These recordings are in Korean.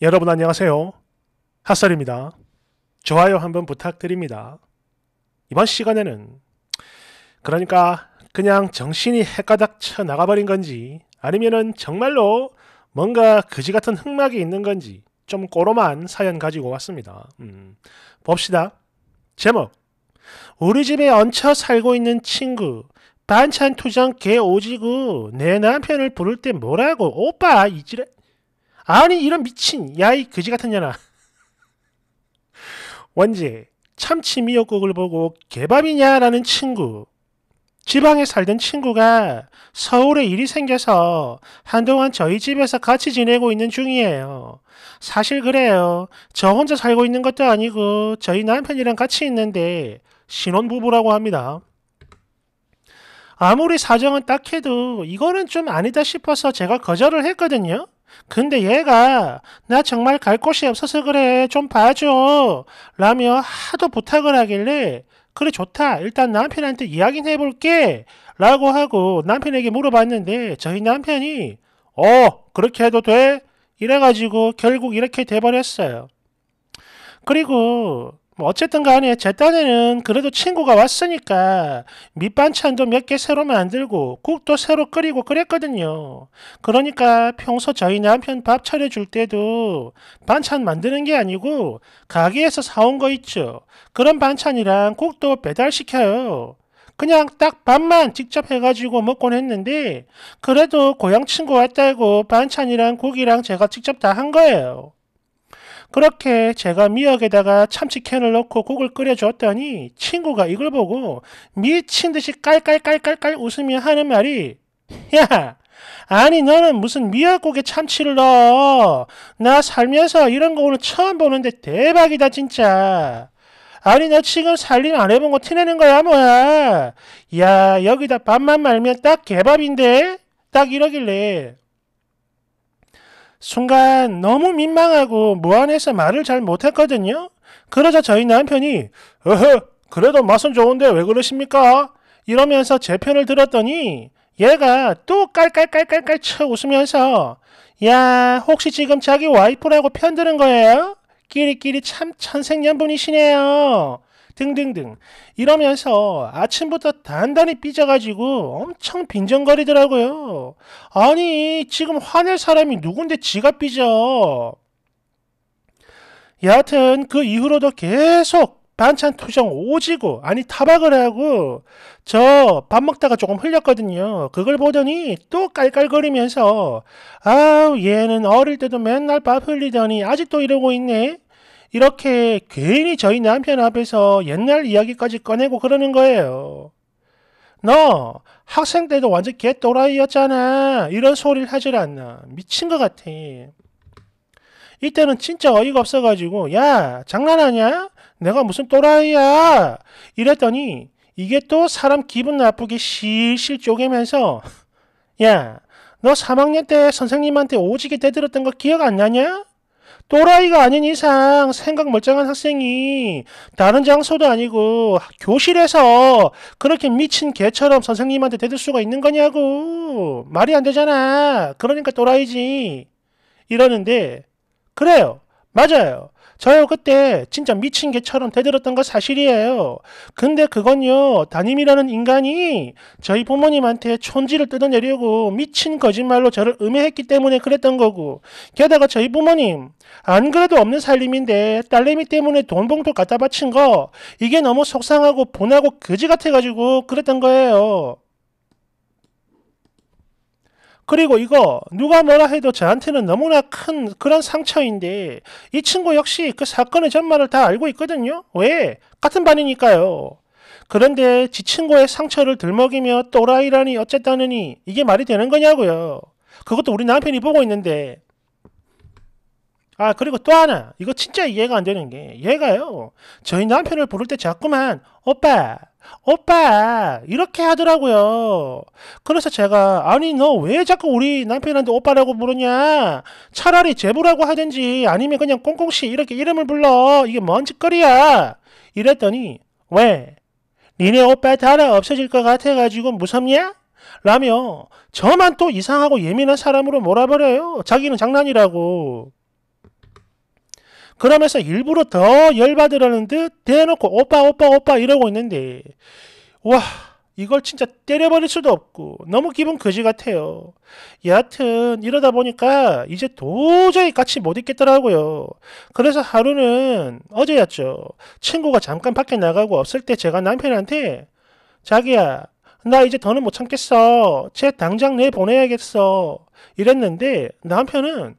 여러분 안녕하세요. 핫설입니다. 좋아요 한번 부탁드립니다. 이번 시간에는 그러니까 그냥 정신이 헷가닥 쳐 나가버린 건지 아니면은 정말로 뭔가 그지 같은 흑막이 있는 건지 좀 꼬로만 사연 가지고 왔습니다. 음, 봅시다. 제목 우리 집에 얹혀 살고 있는 친구 반찬 투정 개 오지구 내 남편을 부를 때 뭐라고 오빠 이지래 아니 이런 미친 야이 그지 같은 년아. 원지 참치 미역국을 보고 개밥이냐라는 친구. 지방에 살던 친구가 서울에 일이 생겨서 한동안 저희 집에서 같이 지내고 있는 중이에요. 사실 그래요. 저 혼자 살고 있는 것도 아니고 저희 남편이랑 같이 있는데 신혼부부라고 합니다. 아무리 사정은 딱해도 이거는 좀 아니다 싶어서 제가 거절을 했거든요. 근데 얘가 나 정말 갈 곳이 없어서 그래 좀 봐줘 라며 하도 부탁을 하길래 그래 좋다 일단 남편한테 이야기는 해볼게 라고 하고 남편에게 물어봤는데 저희 남편이 어 그렇게 해도 돼 이래가지고 결국 이렇게 돼버렸어요 그리고 뭐 어쨌든 간에 제 딴에는 그래도 친구가 왔으니까 밑반찬도 몇 개 새로 만들고 국도 새로 끓이고 그랬거든요. 그러니까 평소 저희 남편 밥 차려줄 때도 반찬 만드는 게 아니고 가게에서 사온 거 있죠. 그런 반찬이랑 국도 배달시켜요. 그냥 딱 밥만 직접 해가지고 먹곤 했는데 그래도 고향 친구 왔다고 반찬이랑 국이랑 제가 직접 다 한 거예요. 그렇게 제가 미역에다가 참치캔을 넣고 국을 끓여줬더니 친구가 이걸 보고 미친 듯이 깔깔깔깔깔 웃으며 하는 말이 야 아니 너는 무슨 미역국에 참치를 넣어 나 살면서 이런 거 오늘 처음 보는데 대박이다 진짜 아니 너 지금 살림 안 해본 거 티내는 거야 뭐야 야 여기다 밥만 말면 딱 개밥인데 딱 이러길래 순간 너무 민망하고 무안해서 말을 잘 못했거든요. 그러자 저희 남편이 어허 그래도 맛은 좋은데 왜 그러십니까? 이러면서 제 편을 들었더니 얘가 또 깔깔깔깔깔 쳐 웃으면서 야 혹시 지금 자기 와이프라고 편드는 거예요? 끼리끼리 참 천생연분이시네요. 등등등 이러면서 아침부터 단단히 삐져가지고 엄청 빈정거리더라고요. 아니 지금 화낼 사람이 누군데 지가 삐져. 여하튼 그 이후로도 계속 반찬 투정 오지고 아니 타박을 하고 저 밥 먹다가 조금 흘렸거든요. 그걸 보더니 또 깔깔거리면서 아우 얘는 어릴 때도 맨날 밥 흘리더니 아직도 이러고 있네. 이렇게 괜히 저희 남편 앞에서 옛날 이야기까지 꺼내고 그러는 거예요. 너 학생 때도 완전 개또라이였잖아. 이런 소리를 하질 않나. 미친 것 같아. 이때는 진짜 어이가 없어가지고 야 장난하냐? 내가 무슨 또라이야? 이랬더니 이게 또 사람 기분 나쁘게 실실 쪼개면서 야 너 3학년 때 선생님한테 오지게 대들었던 거 기억 안 나냐? 또라이가 아닌 이상 생각 멀쩡한 학생이 다른 장소도 아니고 교실에서 그렇게 미친 개처럼 선생님한테 대들 수가 있는 거냐고. 말이 안 되잖아. 그러니까 또라이지. 이러는데, 그래요. 맞아요. 저요 그때 진짜 미친 개처럼 대들었던 거 사실이에요. 근데 그건요 담임이라는 인간이 저희 부모님한테 촌지를 뜯어내려고 미친 거짓말로 저를 음해했기 때문에 그랬던 거고 게다가 저희 부모님 안 그래도 없는 살림인데 딸내미 때문에 돈봉투 갖다 바친 거 이게 너무 속상하고 분하고 거지 같아가지고 그랬던 거예요. 그리고 이거 누가 뭐라 해도 저한테는 너무나 큰 그런 상처인데 이 친구 역시 그 사건의 전말을 다 알고 있거든요. 왜? 같은 반이니까요. 그런데 지 친구의 상처를 들먹이며 또라이라니 어쨌다느니 이게 말이 되는 거냐고요. 그것도 우리 남편이 보고 있는데 아 그리고 또 하나 이거 진짜 이해가 안 되는 게 얘가요 저희 남편을 부를 때 자꾸만 오빠 오빠 이렇게 하더라고요. 그래서 제가 아니 너 왜 자꾸 우리 남편한테 오빠라고 부르냐? 차라리 제부라고 하든지 아니면 그냥 꽁꽁씨 이렇게 이름을 불러 이게 뭔 짓거리야? 이랬더니 왜? 니네 오빠 따나 없어질 것 같아가지고 무섭냐? 라며 저만 또 이상하고 예민한 사람으로 몰아버려요. 자기는 장난이라고. 그러면서 일부러 더 열받으려는 듯 대놓고 오빠 오빠 오빠 이러고 있는데 와 이걸 진짜 때려버릴 수도 없고 너무 기분 거지 같아요. 여하튼 이러다 보니까 이제 도저히 같이 못 있겠더라고요. 그래서 하루는 어제였죠. 친구가 잠깐 밖에 나가고 없을 때 제가 남편한테 자기야 나 이제 더는 못 참겠어. 쟤 당장 내보내야겠어. 이랬는데 남편은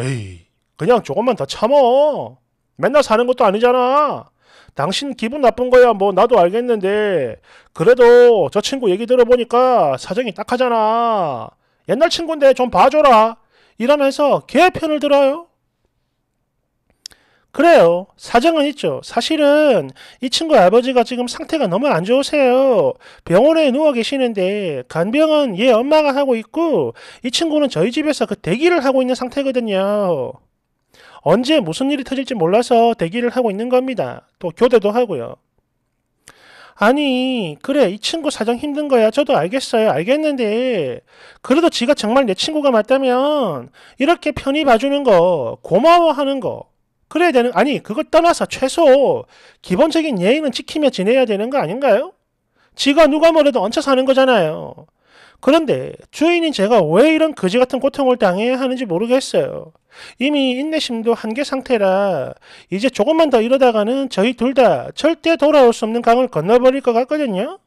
에이 그냥 조금만 더 참어. 맨날 사는 것도 아니잖아. 당신 기분 나쁜 거야 뭐 나도 알겠는데 그래도 저 친구 얘기 들어보니까 사정이 딱하잖아. 옛날 친구인데 좀 봐줘라. 이러면서 걔 편을 들어요. 그래요. 사정은 있죠. 사실은 이 친구 아버지가 지금 상태가 너무 안 좋으세요. 병원에 누워 계시는데 간병은 얘 엄마가 하고 있고 이 친구는 저희 집에서 그 대기를 하고 있는 상태거든요. 언제 무슨 일이 터질지 몰라서 대기를 하고 있는 겁니다. 또 교대도 하고요. 아니 그래 이 친구 사정 힘든 거야 저도 알겠어요 알겠는데 그래도 지가 정말 내 친구가 맞다면 이렇게 편히 봐주는 거 고마워하는 거 그래야 되는 아니 그걸 떠나서 최소 기본적인 예의는 지키며 지내야 되는 거 아닌가요? 지가 누가 뭐래도 얹혀 사는 거잖아요 그런데 주인인 제가 왜 이런 거지 같은 고통을 당해야 하는지 모르겠어요. 이미 인내심도 한계 상태라 이제 조금만 더 이러다가는 저희 둘 다 절대 돌아올 수 없는 강을 건너버릴 것 같거든요.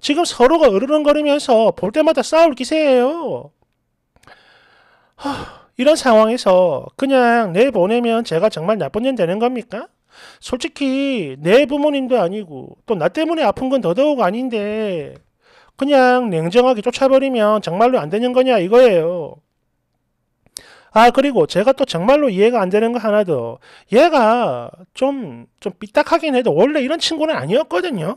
지금 서로가 으르렁거리면서 볼 때마다 싸울 기세예요. 하, 이런 상황에서 그냥 내보내면 제가 정말 나쁜 년 되는 겁니까? 솔직히 내 부모님도 아니고 또 나 때문에 아픈 건 더더욱 아닌데 그냥 냉정하게 쫓아버리면 정말로 안 되는 거냐 이거예요. 아 그리고 제가 또 정말로 이해가 안 되는 거 하나 더 얘가 좀좀 좀 삐딱하긴 해도 원래 이런 친구는 아니었거든요.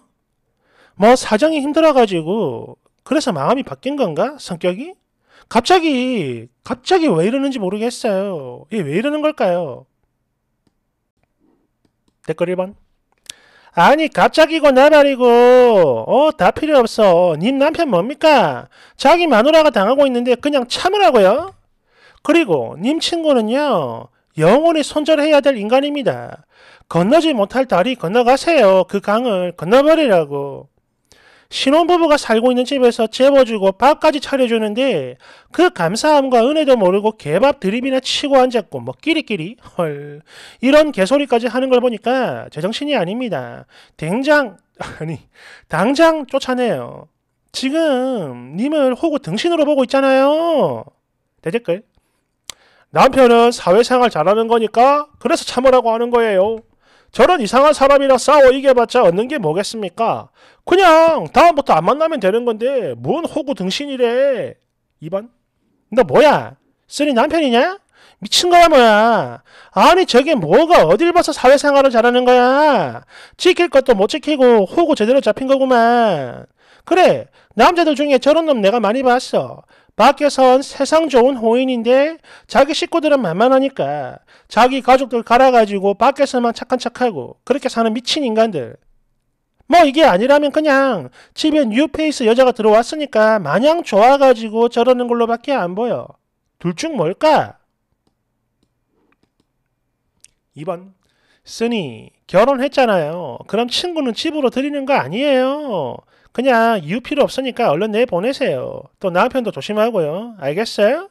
뭐 사정이 힘들어가지고 그래서 마음이 바뀐 건가 성격이? 갑자기 갑자기 왜 이러는지 모르겠어요. 이왜 이러는 걸까요? 댓글 1번 아니 갑자기고 나발이고 어 다 필요 없어 님 남편 뭡니까 자기 마누라가 당하고 있는데 그냥 참으라고요 그리고 님 친구는요 영원히 손절해야 될 인간입니다 건너지 못할 다리 건너가세요 그 강을 건너버리라고 신혼부부가 살고 있는 집에서 재워주고 밥까지 차려주는데 그 감사함과 은혜도 모르고 개밥 드립이나 치고 앉았고 뭐 끼리끼리 헐 이런 개소리까지 하는 걸 보니까 제정신이 아닙니다. 당장 아니 당장 쫓아내요. 지금 님을 호구 등신으로 보고 있잖아요. 대댓글 남편은 사회생활 잘하는 거니까 그래서 참으라고 하는 거예요. 저런 이상한 사람이랑 싸워 이겨봤자 얻는 게 뭐겠습니까? 그냥 다음부터 안 만나면 되는 건데 뭔 호구 등신이래. 2번. 너 뭐야? 쓰리 남편이냐? 미친 거야 뭐야? 아니 저게 뭐가 어딜 봐서 사회생활을 잘하는 거야? 지킬 것도 못 지키고 호구 제대로 잡힌 거구만. 그래, 남자들 중에 저런 놈 내가 많이 봤어. 밖에선 세상 좋은 호인인데 자기 식구들은 만만하니까 자기 가족들 갈아가지고 밖에서만 착한 척하고 그렇게 사는 미친 인간들. 뭐 이게 아니라면 그냥 집에 뉴페이스 여자가 들어왔으니까 마냥 좋아가지고 저러는 걸로밖에 안 보여. 둘 중 뭘까? 2번 쓰니 결혼했잖아요. 그럼 친구는 집으로 들이는 거 아니에요. 그냥 이유 필요 없으니까 얼른 내보내세요. 또 남편도 조심하고요. 알겠어요?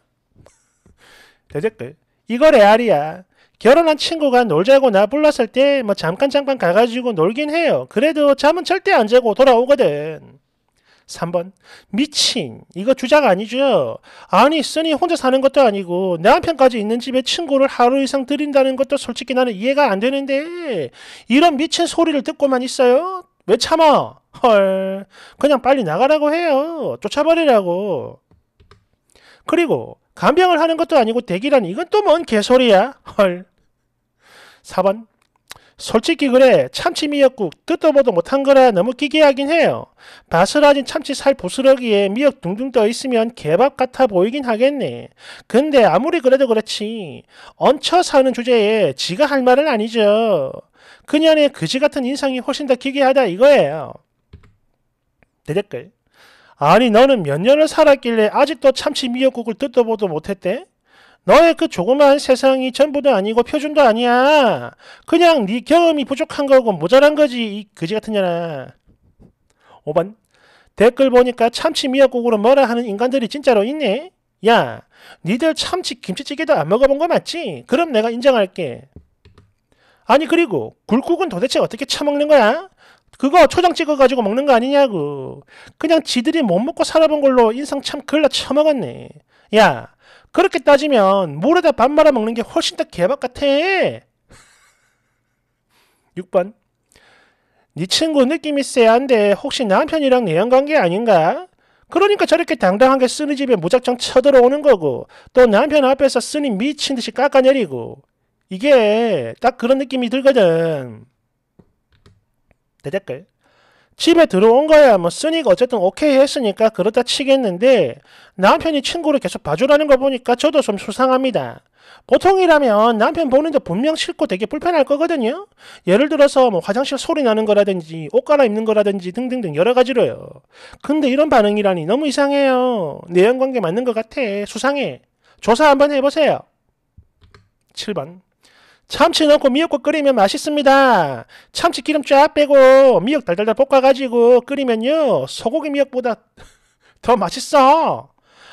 대댓글. 이거 레알이야. 결혼한 친구가 놀자고 나 불렀을 때 뭐 잠깐 잠깐 가가지고 놀긴 해요. 그래도 잠은 절대 안 자고 돌아오거든. 3번 미친 이거 주작 아니죠? 아니 쓰니 혼자 사는 것도 아니고 남편까지 있는 집에 친구를 하루 이상 들인다는 것도 솔직히 나는 이해가 안 되는데 이런 미친 소리를 듣고만 있어요? 왜 참아? 헐 그냥 빨리 나가라고 해요 쫓아버리라고 그리고 간병을 하는 것도 아니고 대기란 이건 또 뭔 개소리야 헐 4번 솔직히 그래 참치미역국 뜯어 보도 못한 거라 너무 기괴하긴 해요. 바스라진 참치 살 부스러기에 미역 둥둥 떠 있으면 개밥 같아 보이긴 하겠네. 근데 아무리 그래도 그렇지 얹혀 사는 주제에 지가 할 말은 아니죠. 그녀의 그지 같은 인상이 훨씬 더 기괴하다 이거예요. 대댓글 아니 너는 몇 년을 살았길래 아직도 참치 미역국을 뜯어 보도 못했대? 너의 그 조그마한 세상이 전부도 아니고 표준도 아니야. 그냥 네 경험이 부족한 거고 모자란 거지 이 거지 같은 년아. 5번 댓글 보니까 참치 미역국으로 뭐라 하는 인간들이 진짜로 있네. 야 니들 참치 김치찌개도 안 먹어본 거 맞지? 그럼 내가 인정할게. 아니 그리고 굴국은 도대체 어떻게 처먹는 거야? 그거 초장 찍어가지고 먹는 거 아니냐고. 그냥 지들이 못 먹고 살아본 걸로 인상 참 글라 처먹었네. 야, 그렇게 따지면 물에다 밥 말아 먹는 게 훨씬 더 개밥 같아. 6번. 네 친구 느낌이 쎄한데 혹시 남편이랑 내연관계 아닌가? 그러니까 저렇게 당당하게 쓰는 집에 무작정 쳐들어오는 거고 또 남편 앞에서 쓰니 미친 듯이 깎아내리고 이게 딱 그런 느낌이 들거든. 대댓글. 집에 들어온 거야. 뭐 쓰니까 어쨌든 오케이 했으니까 그렇다 치겠는데 남편이 친구를 계속 봐주라는 거 보니까 저도 좀 수상합니다. 보통이라면 남편 보는데 분명 싫고 되게 불편할 거거든요. 예를 들어서 뭐 화장실 소리 나는 거라든지 옷 갈아입는 거라든지 등등등 여러 가지로요. 근데 이런 반응이라니 너무 이상해요. 내연관계 맞는 것 같아. 수상해. 조사 한번 해보세요. 7번. 참치 넣고 미역국 끓이면 맛있습니다. 참치 기름 쫙 빼고 미역 달달달 볶아가지고 끓이면요. 소고기 미역보다 더 맛있어.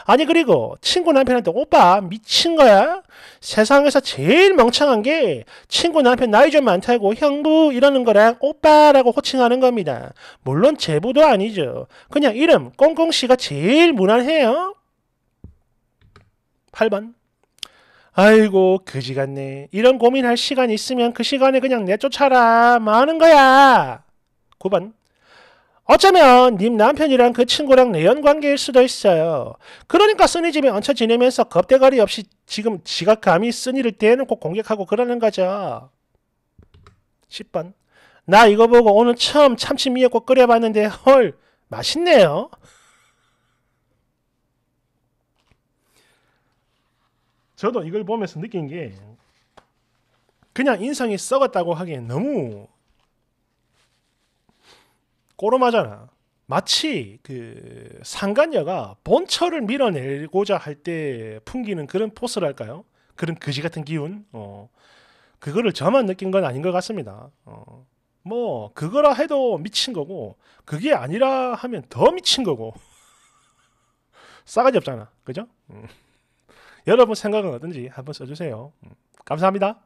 아니 그리고 친구 남편한테 오빠 미친 거야? 세상에서 제일 멍청한 게 친구 남편 나이 좀 많다고 형부 이러는 거랑 오빠라고 호칭하는 겁니다. 물론 제부도 아니죠. 그냥 이름 꽁꽁씨가 제일 무난해요. 8번 아이고 그지 같네. 이런 고민할 시간 있으면 그 시간에 그냥 내쫓아라. 뭐 하는 거야? 9번 어쩌면 님 남편이랑 그 친구랑 내연 관계일 수도 있어요. 그러니까 쓰니 집에 얹혀 지내면서 겁대가리 없이 지금 지각 감히 쓰니를 대놓고 공격하고 그러는 거죠. 10번 나 이거 보고 오늘 처음 참치 미역국 끓여봤는데 헐 맛있네요. 저도 이걸 보면서 느낀 게 그냥 인성이 썩었다고 하기엔 너무 꼬름하잖아. 마치 그 상간녀가 본처를 밀어내고자 할 때 풍기는 그런 포스랄까요? 그런 그지 같은 기운. 어. 그거를 저만 느낀 건 아닌 것 같습니다. 어. 뭐 그거라 해도 미친 거고 그게 아니라 하면 더 미친 거고 싸가지 없잖아. 그죠? 음. 여러분 생각은 어떤지 한번 써주세요. 음, 감사합니다.